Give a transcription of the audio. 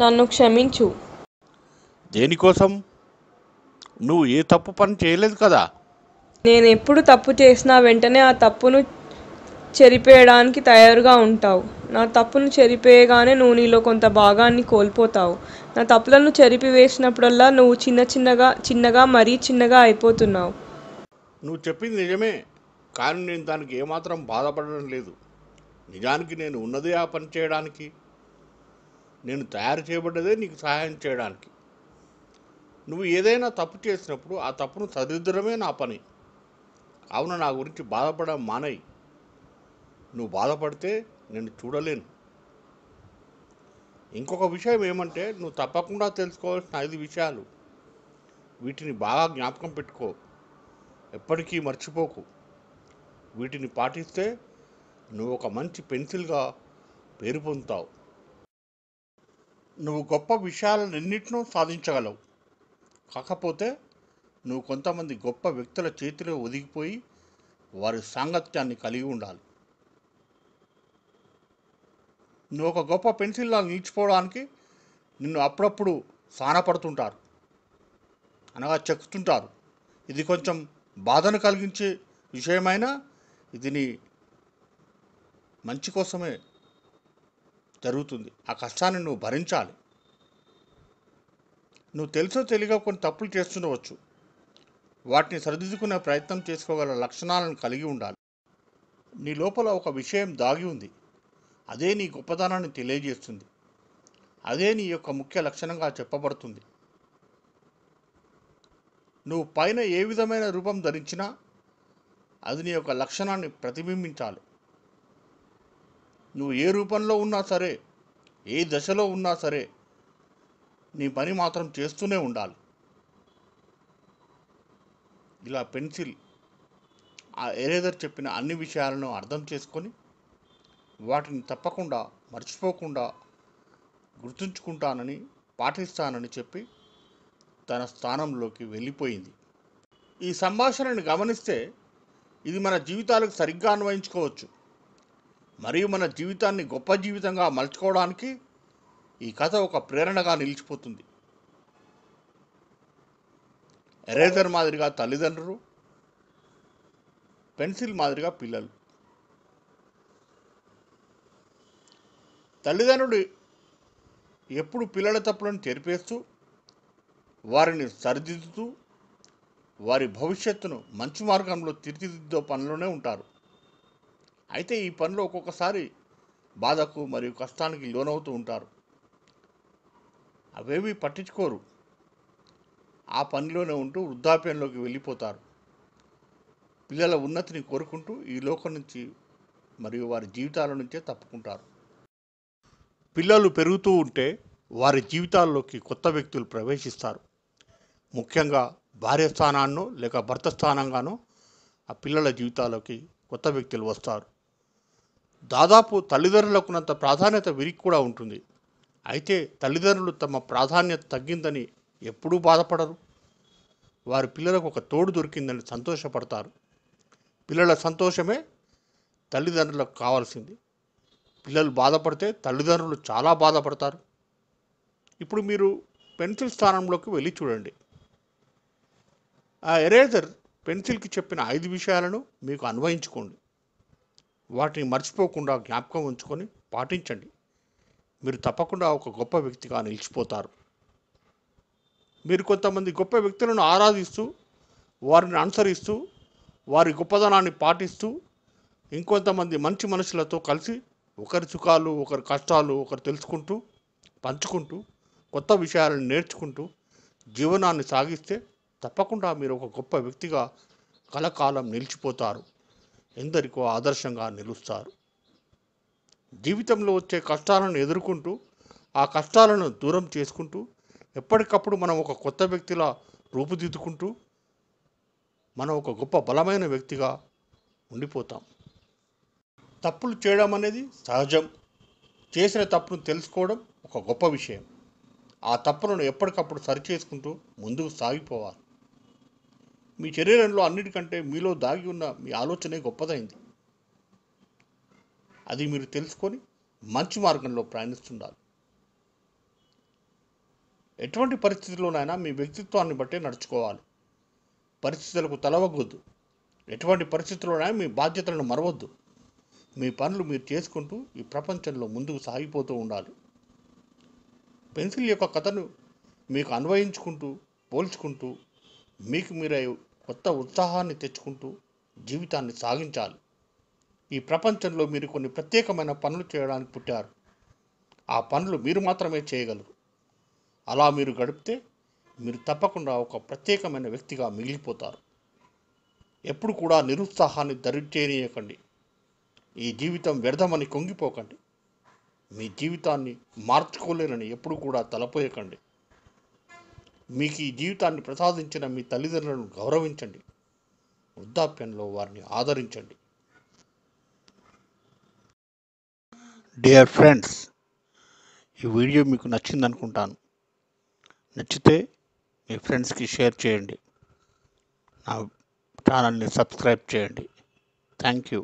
నన్ను క్షమించు దేనికోసం నువ్వు ఏ తప్పు పని చేయలేదు కదా నేను ఎప్పుడు తప్పు చేసినా వెంటనే ఆ తప్పును చెరిపేయడానికి తయారుగా ఉంటావు నా తప్పును చెరిపేయగానే నువ్వు నీలో కొంత భాగాన్ని కోల్పోతావు నా తప్పులను చెరిపివేసినప్పుడల్లా నువ్వు చిన్న చిన్నగా చిన్నగా మరీ చిన్నగా అయిపోతున్నావు నువ్వు చెప్పింది నిజమే కానీ నేను దానికి ఏమాత్రం బాధపడడం లేదు నిజానికి నేను ఉన్నదే ఆ పని చేయడానికి నేను తయారు చేయబడ్డదే నీకు సహాయం చేయడానికి నువ్వు ఏదైనా తప్పు చేసినప్పుడు ఆ తప్పును సరిదిద్దడమే నా పని అవును నా గురించి బాధపడడం మానయ్యి నువ్వు బాధపడితే నేను చూడలేను ఇంకొక విషయం ఏమంటే నువ్వు తప్పకుండా తెలుసుకోవాల్సిన ఐదు విషయాలు వీటిని బాగా జ్ఞాపకం పెట్టుకో ఎప్పటికీ మర్చిపోకు వీటిని పాటిస్తే నువ్వు ఒక మంచి పెన్సిల్గా పేరు పొందుతావు నువ్వు గొప్ప విషయాలన్నింటినూ సాధించగలవు కాకపోతే నువ్వు కొంతమంది గొప్ప వ్యక్తుల చేతిలో ఒదిగిపోయి వారి సాంగత్యాన్ని కలిగి ఉండాలి నువ్వు ఒక గొప్ప పెన్సిల్లా నిలిచిపోవడానికి నిన్ను అప్పుడప్పుడు సానపడుతుంటారు అనగా చెక్కుతుంటారు ఇది కొంచెం బాధను కలిగించే విషయమైనా ఇది నీ మంచి కోసమే జరుగుతుంది ఆ కష్టాన్ని నువ్వు భరించాలి నువ్వు తెలుసో తెలియక కొన్ని తప్పులు చేస్తుండవచ్చు వాటిని సరిదిద్దుకునే ప్రయత్నం చేసుకోగల లక్షణాలను కలిగి ఉండాలి నీ లోపల ఒక విషయం దాగి ఉంది అదే నీ గొప్పతనాన్ని తెలియజేస్తుంది అదే నీ యొక్క ముఖ్య లక్షణంగా చెప్పబడుతుంది నువ్వు పైన ఏ విధమైన రూపం ధరించినా అది నీ యొక్క లక్షణాన్ని ప్రతిబింబించాలి నువ్వు ఏ రూపంలో ఉన్నా సరే ఏ దశలో ఉన్నా సరే నీ పని మాత్రం చేస్తూనే ఉండాలి ఇలా పెన్సిల్ ఆ ఎరేజర్ చెప్పిన అన్ని విషయాలను అర్థం చేసుకొని వాటిని తప్పకుండా మర్చిపోకుండా గుర్తుంచుకుంటానని పాటిస్తానని చెప్పి తన స్థానంలోకి వెళ్ళిపోయింది ఈ సంభాషణను గమనిస్తే ఇది మన జీవితాలకు సరిగ్గా అన్వయించుకోవచ్చు మరియు మన జీవితాన్ని గొప్ప జీవితంగా మలుచుకోవడానికి ఈ కథ ఒక ప్రేరణగా నిలిచిపోతుంది ఎరేజర్ మాదిరిగా తల్లిదండ్రులు పెన్సిల్ మాదిరిగా పిల్లలు తల్లిదండ్రుడు ఎప్పుడు పిల్లల తప్పులను తెరిపేస్తూ వారిని సరిదిద్దుతూ వారి భవిష్యత్తును మంచి మార్గంలో తీర్చిదిద్దో పనిలోనే ఉంటారు అయితే ఈ పనిలో ఒక్కొక్కసారి బాధకు మరియు కష్టానికి లోనవుతూ ఉంటారు అవేవి పట్టించుకోరు ఆ పనిలోనే ఉంటూ వృద్ధాప్యంలోకి వెళ్ళిపోతారు పిల్లల ఉన్నతిని కోరుకుంటూ ఈ లోకం నుంచి మరియు వారి జీవితాల నుంచే తప్పుకుంటారు పిల్లలు పెరుగుతూ ఉంటే వారి జీవితాల్లోకి కొత్త వ్యక్తులు ప్రవేశిస్తారు ముఖ్యంగా భార్య స్థానాన్నో లేక భర్త స్థానంగానో ఆ పిల్లల జీవితాల్లోకి కొత్త వ్యక్తులు వస్తారు దాదాపు తల్లిదండ్రులకున్నంత ప్రాధాన్యత వీరికి కూడా ఉంటుంది అయితే తల్లిదండ్రులు తమ ప్రాధాన్యత తగ్గిందని ఎప్పుడూ బాధపడరు వారి పిల్లలకు ఒక తోడు దొరికిందని సంతోషపడతారు పిల్లల సంతోషమే తల్లిదండ్రులకు కావాల్సింది పిల్లలు బాధపడితే తల్లిదండ్రులు చాలా బాధపడతారు ఇప్పుడు మీరు పెన్సిల్ స్థానంలోకి వెళ్ళి చూడండి ఆ ఎరేజర్ పెన్సిల్కి చెప్పిన ఐదు విషయాలను మీకు అన్వయించుకోండి వాటిని మర్చిపోకుండా జ్ఞాపకం ఉంచుకొని పాటించండి మీరు తప్పకుండా ఒక గొప్ప వ్యక్తిగా నిలిచిపోతారు మీరు కొంతమంది గొప్ప వ్యక్తులను ఆరాధిస్తూ వారిని అనుసరిస్తూ వారి గొప్పదనాన్ని పాటిస్తూ ఇంకొంతమంది మంచి మనుషులతో కలిసి ఒకరి సుఖాలు ఒకరి కష్టాలు ఒకరు తెలుసుకుంటూ పంచుకుంటూ కొత్త విషయాలను నేర్చుకుంటూ జీవనాన్ని సాగిస్తే తప్పకుండా మీరు ఒక గొప్ప వ్యక్తిగా కలకాలం నిలిచిపోతారు ఎందరికో ఆదర్శంగా నిలుస్తారు జీవితంలో వచ్చే కష్టాలను ఎదుర్కొంటూ ఆ కష్టాలను దూరం చేసుకుంటూ ఎప్పటికప్పుడు మనం ఒక కొత్త వ్యక్తిలా రూపుదిద్దుకుంటూ మనం ఒక గొప్ప బలమైన వ్యక్తిగా ఉండిపోతాం తప్పులు చేయడం అనేది సహజం చేసిన తప్పును తెలుసుకోవడం ఒక గొప్ప విషయం ఆ తప్పులను ఎప్పటికప్పుడు సరిచేసుకుంటూ ముందుకు సాగిపోవాలి మీ శరీరంలో అన్నిటికంటే మీలో దాగి ఉన్న మీ ఆలోచనే గొప్పదైంది అది మీరు తెలుసుకొని మంచి మార్గంలో ప్రయాణిస్తుండాలి ఎటువంటి పరిస్థితుల్లోనైనా మీ వ్యక్తిత్వాన్ని బట్టే నడుచుకోవాలి పరిస్థితులకు తలవగ్గొద్దు ఎటువంటి పరిస్థితుల్లోనైనా మీ బాధ్యతలను మరవద్దు మీ పనులు మీరు చేసుకుంటూ ఈ ప్రపంచంలో ముందుకు సాగిపోతూ ఉండాలి పెన్సిల్ యొక్క కథను మీకు అన్వయించుకుంటూ పోల్చుకుంటూ మీకు మీరే కొత్త ఉత్సాహాన్ని తెచ్చుకుంటూ జీవితాన్ని సాగించాలి ఈ ప్రపంచంలో మీరు కొన్ని ప్రత్యేకమైన పనులు చేయడానికి పుట్టారు ఆ పనులు మీరు మాత్రమే చేయగలరు అలా మీరు గడిపితే మీరు తప్పకుండా ఒక ప్రత్యేకమైన వ్యక్తిగా మిగిలిపోతారు ఎప్పుడు కూడా నిరుత్సాహాన్ని దరిచేనియకండి ఈ జీవితం వ్యర్థమని కొంగిపోకండి మీ జీవితాన్ని మార్చుకోలేనని ఎప్పుడు కూడా తలపోయకండి మీకు ఈ జీవితాన్ని ప్రసాదించిన మీ తల్లిదండ్రులను గౌరవించండి వృద్ధాప్యంలో వారిని ఆదరించండి డియర్ ఫ్రెండ్స్ ఈ వీడియో మీకు నచ్చింది అనుకుంటాను నచ్చితే మీ ఫ్రెండ్స్కి షేర్ చేయండి నా ఛానల్ని సబ్స్క్రైబ్ చేయండి థ్యాంక్ యూ